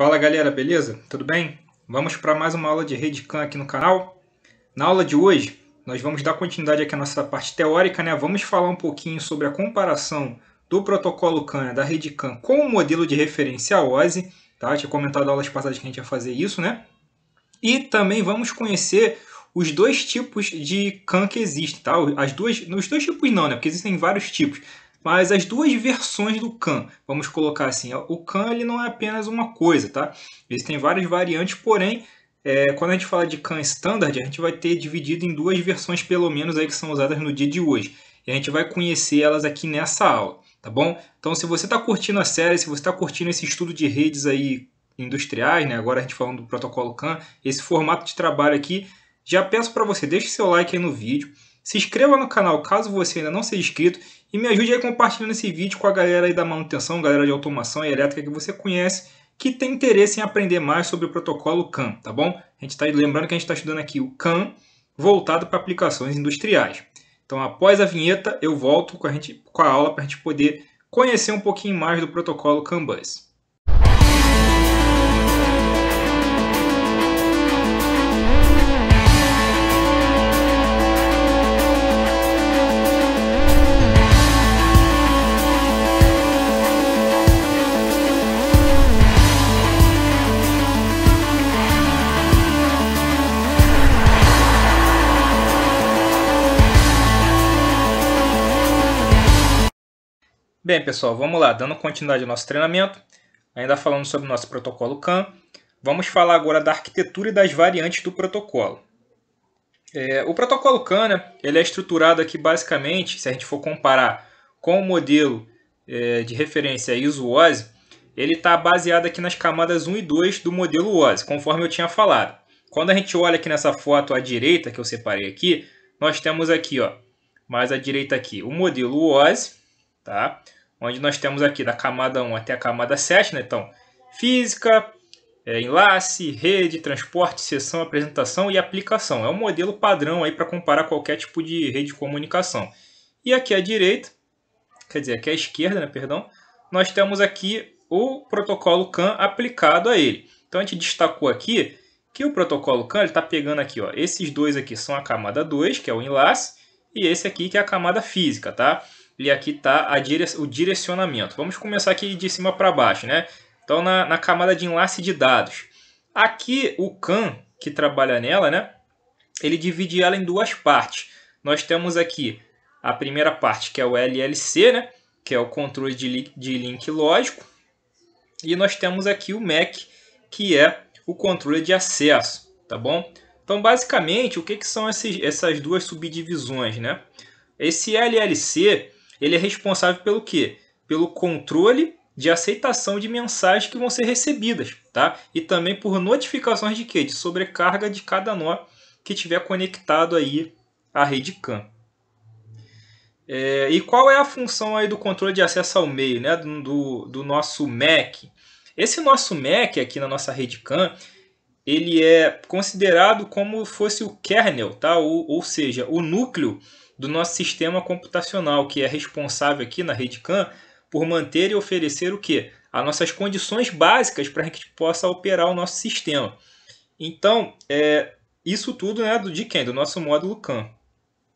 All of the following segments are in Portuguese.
Fala galera, beleza? Tudo bem? Vamos para mais uma aula de CAN aqui no canal. Na aula de hoje, nós vamos dar continuidade aqui à nossa parte teórica, né? Vamos falar um pouquinho sobre a comparação do protocolo CAN, né, da CAN com o modelo de referência OSI, tá? tinha comentado aulas passadas que a gente ia fazer isso, né? E também vamos conhecer os dois tipos de CAN que existem, tá? As duas, os dois tipos não, né? Porque existem vários tipos. Mas as duas versões do Khan, vamos colocar assim, o Khan ele não é apenas uma coisa, tá? Existem várias variantes, porém, é, quando a gente fala de Khan Standard, a gente vai ter dividido em duas versões, pelo menos, aí que são usadas no dia de hoje. E a gente vai conhecer elas aqui nessa aula, tá bom? Então, se você está curtindo a série, se você está curtindo esse estudo de redes aí industriais, né? agora a gente falando do protocolo CAN, esse formato de trabalho aqui, já peço para você, deixe seu like aí no vídeo, se inscreva no canal caso você ainda não seja inscrito e me ajude aí compartilhando esse vídeo com a galera aí da manutenção, galera de automação e elétrica que você conhece, que tem interesse em aprender mais sobre o protocolo CAN, tá bom? A gente está lembrando que a gente está estudando aqui o CAN voltado para aplicações industriais. Então, após a vinheta, eu volto com a, gente, com a aula para a gente poder conhecer um pouquinho mais do protocolo CAN Bus. Bem, pessoal, vamos lá, dando continuidade ao nosso treinamento, ainda falando sobre o nosso protocolo CAN, vamos falar agora da arquitetura e das variantes do protocolo. É, o protocolo CAN né, ele é estruturado aqui basicamente, se a gente for comparar com o modelo é, de referência ISO OSI, ele está baseado aqui nas camadas 1 e 2 do modelo OSI, conforme eu tinha falado. Quando a gente olha aqui nessa foto à direita que eu separei aqui, nós temos aqui, ó, mais à direita aqui, o modelo OSI, tá? onde nós temos aqui da camada 1 até a camada 7, né? Então, física, é, enlace, rede, transporte, sessão, apresentação e aplicação. É um modelo padrão aí para comparar qualquer tipo de rede de comunicação. E aqui à direita, quer dizer, aqui à esquerda, né, perdão, nós temos aqui o protocolo CAN aplicado a ele. Então a gente destacou aqui que o protocolo CAN está pegando aqui, ó, esses dois aqui são a camada 2, que é o enlace, e esse aqui que é a camada física, tá? e aqui está dire... o direcionamento. Vamos começar aqui de cima para baixo, né? Então, na, na, camada de enlace de dados. Aqui, o CAN, que trabalha nela, né? Ele divide ela em duas partes. Nós temos aqui a primeira parte, que é o LLC, né? Que é o controle de, li... de link lógico. E nós temos aqui o MAC, que é o controle de acesso, tá bom? Então, basicamente, o que, que são esses, essas duas subdivisões, né? Esse LLC, ele é responsável pelo quê? Pelo controle de aceitação de mensagens que vão ser recebidas, tá? E também por notificações de quê? De sobrecarga de cada nó que tiver conectado aí à rede CAN. É, e qual é a função aí do controle de acesso ao meio, né? Do, do nosso MAC. Esse nosso MAC aqui na nossa rede CAN, ele é considerado como fosse o kernel, tá? ou, ou seja, o núcleo do nosso sistema computacional, que é responsável aqui na rede CAN por manter e oferecer o que? As nossas condições básicas para que a gente possa operar o nosso sistema. Então, é, isso tudo né, do de quem? Do nosso módulo CAN.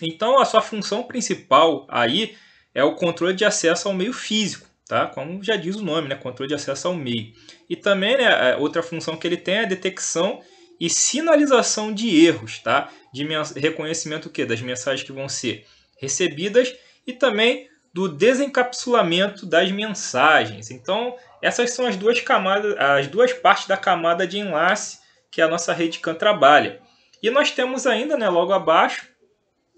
Então, a sua função principal aí é o controle de acesso ao meio físico, tá? Como já diz o nome, né? Controle de acesso ao meio. E também, né, é, outra função que ele tem é a detecção e sinalização de erros, tá? De reconhecimento que das mensagens que vão ser recebidas e também do desencapsulamento das mensagens. Então, essas são as duas camadas, as duas partes da camada de enlace que a nossa rede CAN trabalha. E nós temos ainda, né, logo abaixo,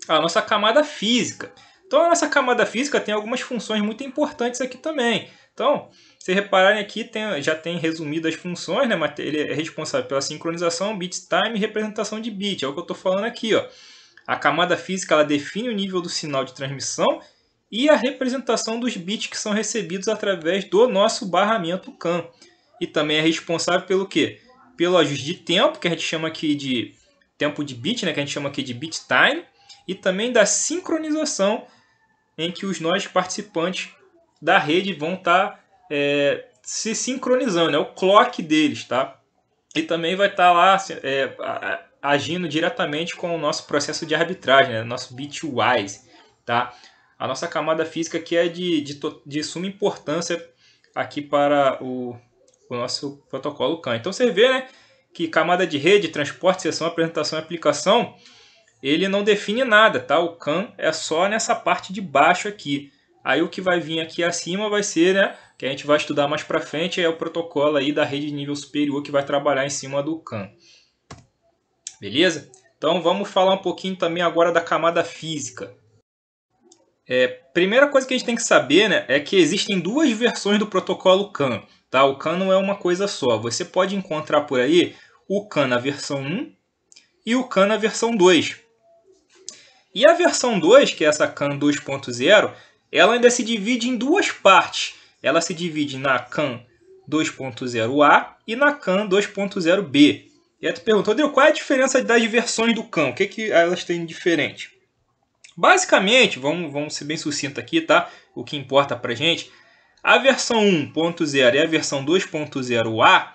a nossa camada física. Então, a nossa camada física tem algumas funções muito importantes aqui também. Então, se repararem aqui, tem, já tem resumido as funções, né? mas ele é responsável pela sincronização, bit time e representação de bit. É o que eu estou falando aqui. Ó. A camada física ela define o nível do sinal de transmissão e a representação dos bits que são recebidos através do nosso barramento CAN. E também é responsável pelo quê? Pelo ajuste de tempo, que a gente chama aqui de tempo de bit, né? que a gente chama aqui de bit time, e também da sincronização em que os nós participantes da rede vão estar tá, é, se sincronizando, é o clock deles, tá? E também vai estar tá lá assim, é, agindo diretamente com o nosso processo de arbitragem, né? nosso bitwise, tá? A nossa camada física aqui é de, de, de suma importância aqui para o, o nosso protocolo CAN. Então você vê, né? que camada de rede, transporte, sessão, apresentação e aplicação, ele não define nada, tá? O CAN é só nessa parte de baixo aqui. Aí o que vai vir aqui acima vai ser, né, que a gente vai estudar mais para frente, é o protocolo aí da rede de nível superior que vai trabalhar em cima do CAN. Beleza? Então vamos falar um pouquinho também agora da camada física. É, primeira coisa que a gente tem que saber né, é que existem duas versões do protocolo CAN. Tá? O CAN não é uma coisa só. Você pode encontrar por aí o CAN na versão 1 e o CAN na versão 2. E a versão 2, que é essa CAN 2.0, ela ainda se divide em duas partes. Ela se divide na CAN 2.0A e na CAN 2.0B. E aí tu perguntou, Rodrigo, qual é a diferença das versões do CAN? O que, que elas têm de diferente? Basicamente, vamos, vamos ser bem sucinto aqui, tá? O que importa pra gente. A versão 1.0 e a versão 2.0A,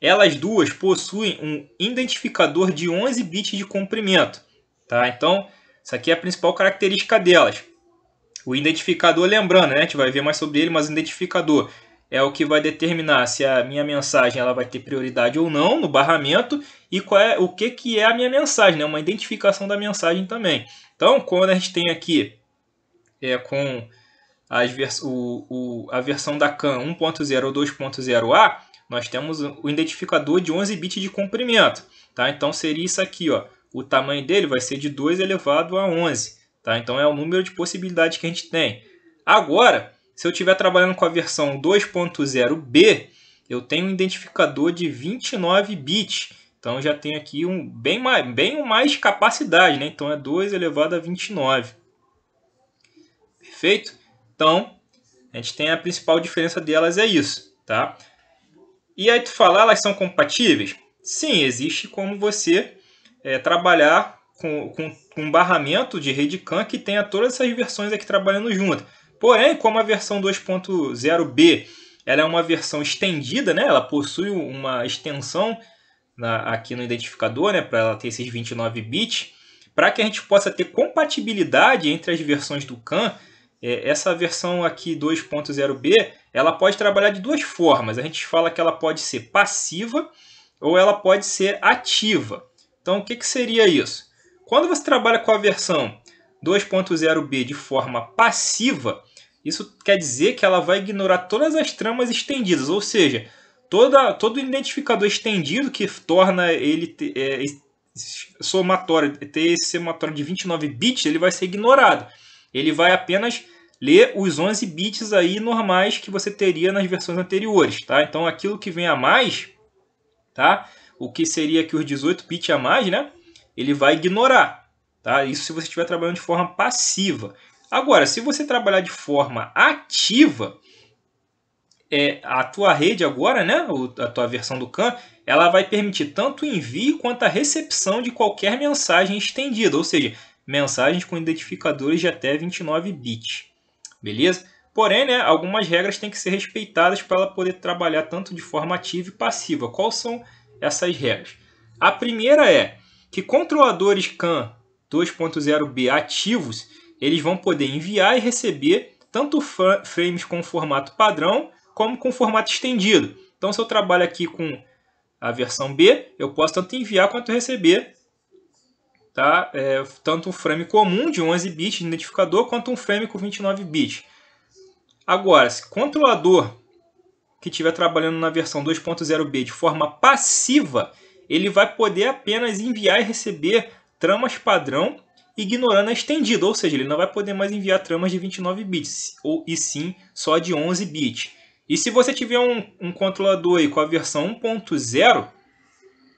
elas duas possuem um identificador de 11 bits de comprimento. Tá? Então, isso aqui é a principal característica delas. O identificador, lembrando, né, a gente vai ver mais sobre ele, mas o identificador é o que vai determinar se a minha mensagem ela vai ter prioridade ou não no barramento e qual é, o que, que é a minha mensagem, né, uma identificação da mensagem também. Então, quando a gente tem aqui é, com as vers o, o, a versão da CAN 1.0 ou 2.0A, nós temos o identificador de 11 bits de comprimento. Tá? Então, seria isso aqui. Ó. O tamanho dele vai ser de 2 elevado a 11. Tá? Então é o número de possibilidades que a gente tem. Agora, se eu estiver trabalhando com a versão 2.0b, eu tenho um identificador de 29 bits. Então já tem aqui um bem mais, bem mais capacidade, né? Então é 2 elevado a 29. Perfeito? Então, a gente tem a principal diferença delas é isso, tá? E aí tu falar, ah, elas são compatíveis? Sim, existe como você é, trabalhar com, com, com um barramento de rede CAN que tenha todas essas versões aqui trabalhando junto. Porém, como a versão 2.0b ela é uma versão estendida, né? ela possui uma extensão na, aqui no identificador né? para ela ter esses 29 bits, para que a gente possa ter compatibilidade entre as versões do CAN, é, essa versão aqui 2.0b ela pode trabalhar de duas formas. A gente fala que ela pode ser passiva ou ela pode ser ativa. Então, o que, que seria isso? Quando você trabalha com a versão 2.0b de forma passiva, isso quer dizer que ela vai ignorar todas as tramas estendidas, ou seja, toda, todo identificador estendido que torna ele é, somatório, ter esse somatório de 29 bits, ele vai ser ignorado. Ele vai apenas ler os 11 bits aí normais que você teria nas versões anteriores, tá? Então aquilo que vem a mais, tá? O que seria que os 18 bits a mais, né? ele vai ignorar. Tá? Isso se você estiver trabalhando de forma passiva. Agora, se você trabalhar de forma ativa, é, a tua rede agora, né, a tua versão do CAN, ela vai permitir tanto o envio quanto a recepção de qualquer mensagem estendida, ou seja, mensagens com identificadores de até 29 bits. Beleza? Porém, né, algumas regras têm que ser respeitadas para ela poder trabalhar tanto de forma ativa e passiva. Quais são essas regras? A primeira é que controladores CAN 2.0b ativos eles vão poder enviar e receber tanto frames com formato padrão como com formato estendido. Então, se eu trabalho aqui com a versão B, eu posso tanto enviar quanto receber tá? É, tanto um frame comum de 11 bits de identificador quanto um frame com 29 bits. Agora, se controlador que estiver trabalhando na versão 2.0b de forma passiva, ele vai poder apenas enviar e receber tramas padrão, ignorando a estendida, ou seja, ele não vai poder mais enviar tramas de 29 bits, ou e sim só de 11 bits. E se você tiver um, um controlador aí com a versão 1.0,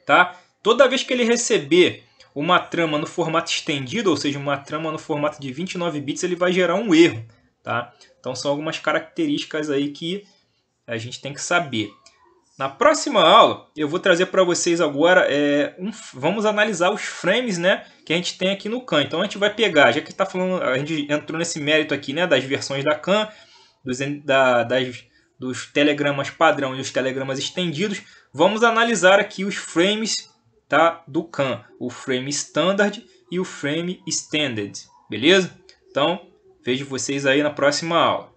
tá? toda vez que ele receber uma trama no formato estendido, ou seja, uma trama no formato de 29 bits, ele vai gerar um erro. Tá? Então são algumas características aí que a gente tem que saber. Na próxima aula, eu vou trazer para vocês agora, é, um, vamos analisar os frames né, que a gente tem aqui no CAN. Então a gente vai pegar, já que tá falando, a gente entrou nesse mérito aqui né, das versões da CAN, dos, da, das, dos telegramas padrão e os telegramas estendidos, vamos analisar aqui os frames tá, do CAN, o frame standard e o frame extended, beleza? Então, vejo vocês aí na próxima aula.